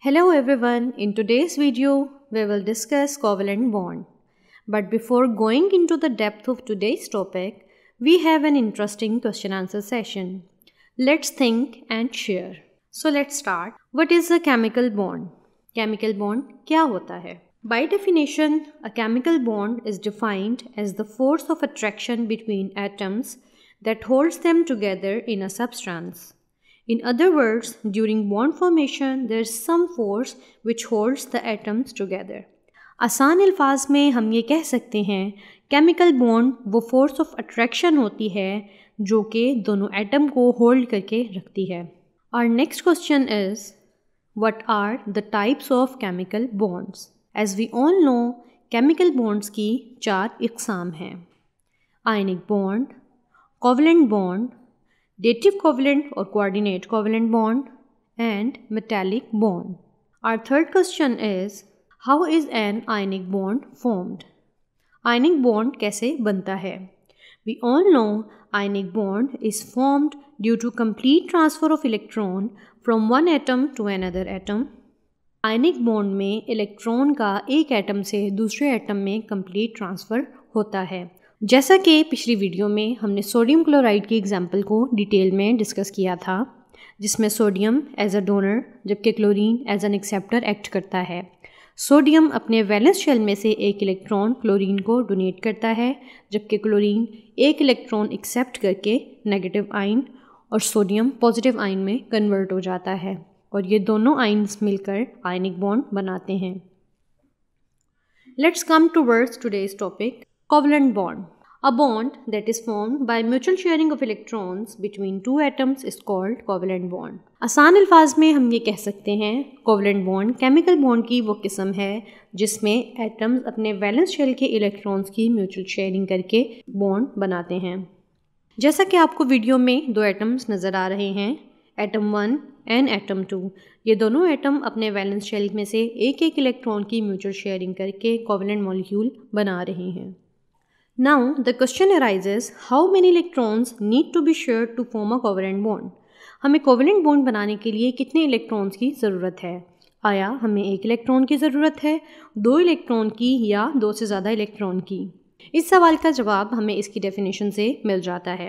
Hello everyone, in today's video we will discuss covalent bond. But before going into the depth of today's topic, we have an interesting question answer session. Let's think and share. So let's start. What is a chemical bond? Chemical bond क्या होता है? By definition, a chemical bond is defined as the force of attraction between atoms that holds them together in a substance. In other words, during bond formation, there is some force which holds the atoms together. आसान अल्फाज में हम ये कह सकते हैं chemical bond वो force of attraction होती है जो कि दोनों एटम को होल्ड करके रखती है और next question is what are the types of chemical bonds as we all know chemical bonds की चार इकसाम हैं ionic bond covalent bond dative covalent और coordinate covalent bond and metallic bond are third question is how is an ionic bond formed ionic bond कैसे बनता है we all know ionic bond is formed due to complete transfer of electron from one atom to another atom ionic bond में electron का एक atom से दूसरे atom में complete transfer होता है जैसा कि पिछली वीडियो में हमने सोडियम क्लोराइड की एग्जाम्पल को डिटेल में डिस्कस किया था जिसमें सोडियम एज अ डोनर जबकि chlorine as an acceptor act करता है सोडियम अपने वैलेंस शेल में से एक इलेक्ट्रॉन क्लोरीन को डोनेट करता है जबकि क्लोरीन एक इलेक्ट्रॉन एक्सेप्ट करके नेगेटिव आइन और सोडियम पॉजिटिव आइन में कन्वर्ट हो जाता है और ये दोनों आइन्स मिलकर आयनिक बॉन्ड बनाते हैं let's come towards today's topic covalent bond. A bond that is formed by mutual sharing of electrons between two atoms is called covalent bond. आसान अल्फाज में हम ये कह सकते हैं कोवलेंट बॉन्ड केमिकल बॉन्ड की वो किस्म है जिसमें एटम्स अपने वैलेंस शेल के इलेक्ट्रॉन्स की म्यूचुअल शेयरिंग करके बॉन्ड बनाते हैं जैसा कि आपको वीडियो में दो एटम्स नज़र आ रहे हैं atom one and atom two ये दोनों एटम अपने वैलेंस शेल में से एक एक इलेक्ट्रॉन की म्यूचुअल शेयरिंग करके कोवलेंट मॉलिक्यूल बना रहे हैं Now the question arises how many electrons need to be shared to form a covalent bond? हमें कोवेलेंट बॉन्ड बनाने के लिए कितने इलेक्ट्रॉन्स की ज़रूरत है आया हमें एक इलेक्ट्रॉन की ज़रूरत है दो इलेक्ट्रॉन की या दो से ज़्यादा इलेक्ट्रॉन की इस सवाल का जवाब हमें इसकी डेफिनेशन से मिल जाता है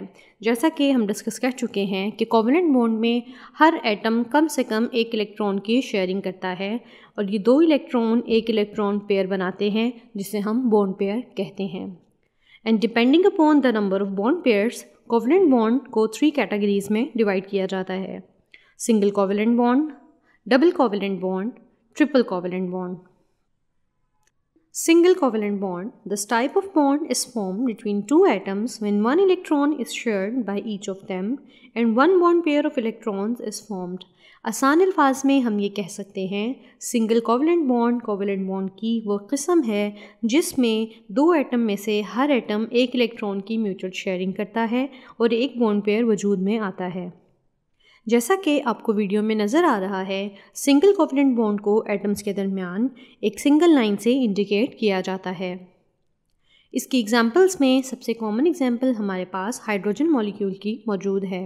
जैसा कि हम डिस्कस कर चुके हैं कि कोवेलेंट बॉन्ड में हर एटम कम से कम एक इलेक्ट्रॉन की शेयरिंग करता है और ये दो इलेक्ट्रॉन एक इलेक्ट्रॉन पेयर बनाते हैं जिसे हम बॉन्ड पेयर कहते हैं and depending upon the number of bond pairs covalent bond को थ्री कैटेगरीज में डिवाइड किया जाता है single covalent bond double covalent bond triple covalent bond Single covalent bond. This type of bond is formed between two atoms when one electron is shared by each of them and one bond pair of electrons is formed आसान अल्फाज में हम ये कह सकते हैं single covalent bond covalent bond की वो कस्म है जिसमें दो एटम में से हर एटम एक इलेक्ट्रॉन की म्यूचुअल शेयरिंग करता है और एक बॉन्ड पेयर वजूद में आता है जैसा कि आपको वीडियो में नज़र आ रहा है सिंगल कोवलेंट बॉन्ड को एटम्स के दरमियान एक सिंगल लाइन से इंडिकेट किया जाता है इसकी एग्ज़ाम्पल्स में सबसे कॉमन एग्ज़ाम्पल हमारे पास हाइड्रोजन मॉलिक्यूल की मौजूद है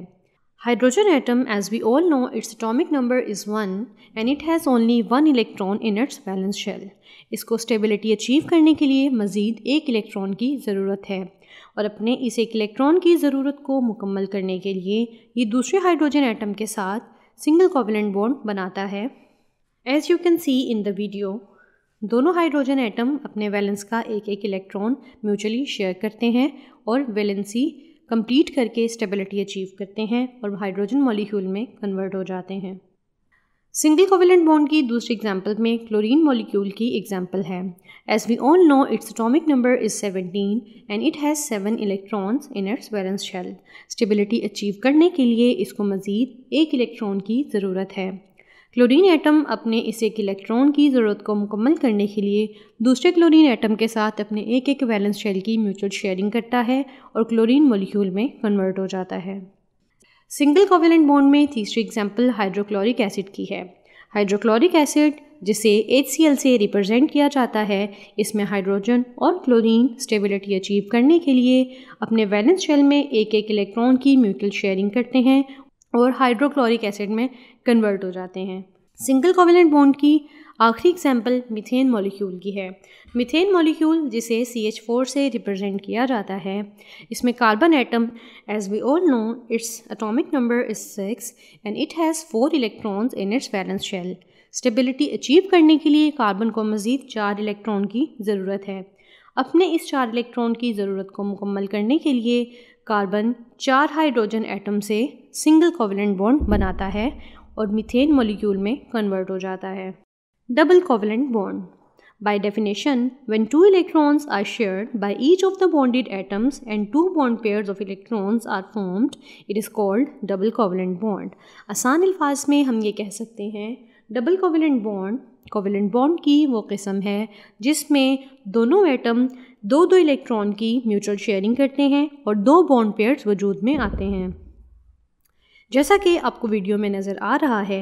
hydrogen atom as we all know it's atomic number is one and it has only one electron in its valence shell. इसको स्टेबिलिटी अचीव करने के लिए मज़ीद एक इलेक्ट्रॉन की ज़रूरत है और अपने इस एक इलेक्ट्रॉन की ज़रूरत को मुकम्मल करने के लिए ये दूसरे हाइड्रोजन एटम के साथ सिंगल कोवलेंट बॉन्ड बनाता है as you can see in the video दोनों हाइड्रोजन एटम अपने वैलेंस का एक एक इलेक्ट्रॉन म्यूचुअली शेयर करते हैं और वैलेंसी कंप्लीट करके स्टेबिलिटी अचीव करते हैं और हाइड्रोजन मॉलिक्यूल में कन्वर्ट हो जाते हैं सिंगल कोवेलेंट बॉन्ड की दूसरी एग्जांपल में क्लोरीन मॉलिक्यूल की एग्जांपल है as we all know it's atomic number is 17 and it has seven electrons in its valence shell stability achieve करने के लिए इसको मज़ीद एक इलेक्ट्रॉन की ज़रूरत है क्लोरीन एटम अपने इस एक इलेक्ट्रॉन की ज़रूरत को मुकम्मल करने के लिए दूसरे क्लोरीन एटम के साथ अपने एक एक वैलेंस शेल की म्यूचुअल शेयरिंग करता है और क्लोरीन मोलिक्यूल में कन्वर्ट हो जाता है सिंगल कोवेलेंट बॉन्ड में तीसरी एग्जाम्पल हाइड्रोक्लोरिक एसिड की है हाइड्रोक्लोरिक एसिड जिसे एच से रिप्रेजेंट किया जाता है इसमें हाइड्रोजन और क्लोरीन स्टेबिलिटी अचीव करने के लिए अपने वैलेंस शेल में एक एक इलेक्ट्रॉन की म्यूचुअल शेयरिंग करते हैं और हाइड्रोक्लोरिक एसिड में कन्वर्ट हो जाते हैं सिंगल कोवेलेंट बॉन्ड की आखिरी एग्जाम्पल मिथेन मॉलिक्यूल की है मिथेन मॉलिक्यूल जिसे सी एच फोर से रिप्रेजेंट किया जाता है इसमें carbon atom as we all know it's atomic number is six and it has four electrons in its valence shell stability achieve करने के लिए कार्बन को मज़ीद चार इलेक्ट्रॉन की ज़रूरत है अपने इस चार इलेक्ट्रॉन की ज़रूरत को मुकम्मल करने के लिए कार्बन चार हाइड्रोजन एटम से सिंगल कोवलेंट बॉन्ड बनाता है और मीथेन मोलिक्यूल में कन्वर्ट हो जाता है double covalent bond by definition when two electrons are shared by each of the bonded atoms and two bond pair of electrons are formed it is called double covalent bond आसान अल्फाज में हम ये कह सकते हैं double covalent bond covalent bond की वो किस्म है जिसमें दोनों एटम दो दो इलेक्ट्रॉन की म्यूचुअल शेयरिंग करते हैं और दो बॉन्ड पेयर्स वजूद में आते हैं जैसा कि आपको वीडियो में नज़र आ रहा है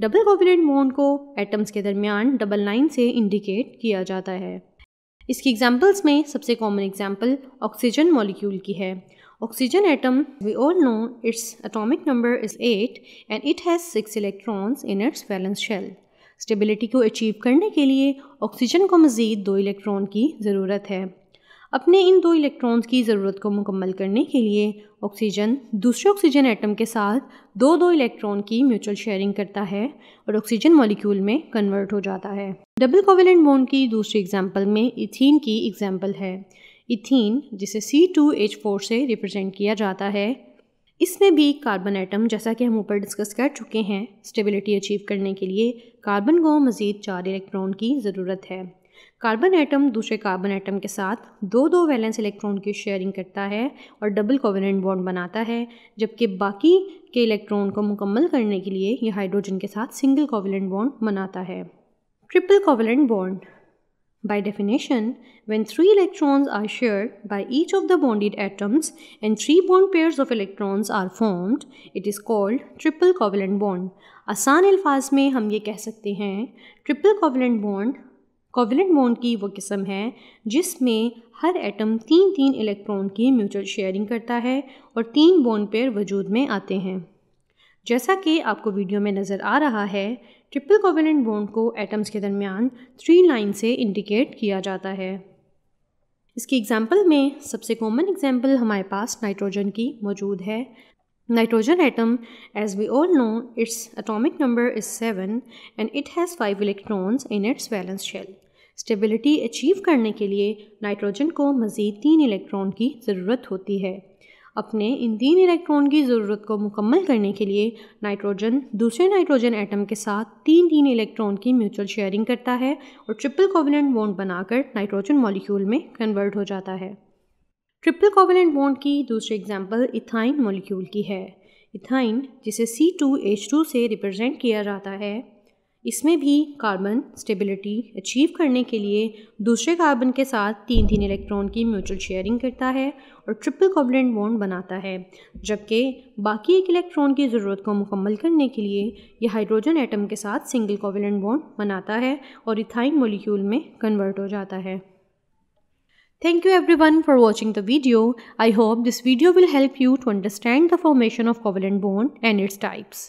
डबल कोवेलेंट बॉन्ड को एटम्स के दरमियान डबल लाइन से इंडिकेट किया जाता है इसकी एग्जांपल्स में सबसे कॉमन एग्जांपल ऑक्सीजन मॉलिक्यूल की है oxygen atom we all know it's atomic number is eight and it has six electrons in its valence shell. Stability को अचीव करने के लिए ऑक्सीजन को मज़ीद दो इलेक्ट्रॉन की ज़रूरत है अपने इन दो इलेक्ट्रॉन्स की ज़रूरत को मुकम्मल करने के लिए ऑक्सीजन दूसरे ऑक्सीजन एटम के साथ दो दो इलेक्ट्रॉन की म्यूचुअल शेयरिंग करता है और ऑक्सीजन मॉलिक्यूल में कन्वर्ट हो जाता है डबल कोवेलेंट बॉन्ड की दूसरी एग्जांपल में इथीन की एग्जांपल है इथीन जिसे सी टू एच फोर से रिप्रेजेंट किया जाता है इसमें भी कार्बन एटम जैसा कि हम ऊपर डिस्कस कर चुके हैं स्टेबिलिटी अचीव करने के लिए कार्बन को मज़ीद चार इलेक्ट्रॉन की ज़रूरत है कार्बन एटम दूसरे कार्बन एटम के साथ दो दो वैलेंस इलेक्ट्रॉन की शेयरिंग करता है और डबल कोवेलेंट बॉन्ड बनाता है जबकि बाकी के इलेक्ट्रॉन को मुकम्मल करने के लिए यह हाइड्रोजन के साथ सिंगल कोवेलेंट बॉन्ड बनाता है triple covalent bond By definition, when three electrons are shared by each of the bonded atoms and three bond pairs of electrons are formed, it is called triple covalent bond. आसान अल्फाज में हम ये कह सकते हैं triple covalent bond covalent bond की वो किस्म है जिसमें हर एटम तीन तीन इलेक्ट्रॉन की म्यूचुअल शेयरिंग करता है और तीन बॉन्ड पेयर वजूद में आते हैं जैसा कि आपको वीडियो में नज़र आ रहा है ट्रिपल कोवेनेंट बॉन्ड को एटम्स के दरमियान थ्री लाइन से इंडिकेट किया जाता है इसकी एग्जाम्पल में सबसे कॉमन एग्जाम्पल हमारे पास नाइट्रोजन की मौजूद है nitrogen atom as we all know it's atomic number is seven and it has five electrons in its valence shell stability achieve करने के लिए नाइट्रोजन को मज़ीद तीन इलेक्ट्रॉन की ज़रूरत होती है अपने इन तीन इलेक्ट्रॉन की ज़रूरत को मुकम्मल करने के लिए नाइट्रोजन दूसरे नाइट्रोजन एटम के साथ तीन तीन इलेक्ट्रॉन की म्यूचुअल शेयरिंग करता है और ट्रिपल कोविलेंट बॉन्ड बनाकर नाइट्रोजन मॉलिक्यूल में कन्वर्ट हो जाता है ट्रिपल कोविलेंट बॉन्ड की दूसरी एग्जाम्पल इथाइन मॉलिक्यूल की है इथाइन जिसे सी टू टू से रिप्रेजेंट किया जाता है इसमें भी कार्बन स्टेबिलिटी अचीव करने के लिए दूसरे कार्बन के साथ तीन तीन इलेक्ट्रॉन की म्यूचुअल शेयरिंग करता है और ट्रिपल कॉबलेंट बॉन्ड बनाता है जबकि बाकी एक इलेक्ट्रॉन की ज़रूरत को मुकम्मल करने के लिए यह हाइड्रोजन एटम के साथ सिंगल कॉबलेंट बॉन्ड बनाता है और इथाइन मोलिक्यूल में कन्वर्ट हो जाता है Thank you everyone for watching the video. I hope this video will help you to understand the formation of covalent bond and its types.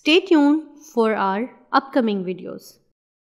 Stay tuned for our upcoming videos.